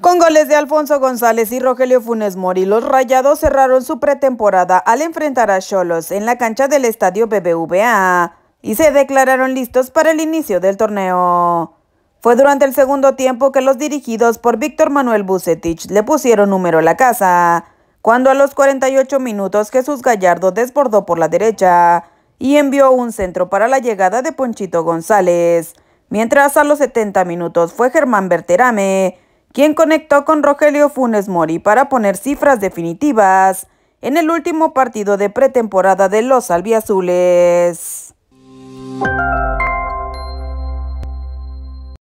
Con goles de Alfonso González y Rogelio Funes Mori, los Rayados cerraron su pretemporada al enfrentar a Cholos en la cancha del estadio BBVA y se declararon listos para el inicio del torneo. Fue durante el segundo tiempo que los dirigidos por Víctor Manuel Bucetich le pusieron número a la casa, cuando a los 48 minutos Jesús Gallardo desbordó por la derecha y envió un centro para la llegada de Ponchito González, mientras a los 70 minutos fue Germán Berterame quien conectó con Rogelio Funes Mori para poner cifras definitivas en el último partido de pretemporada de los albiazules.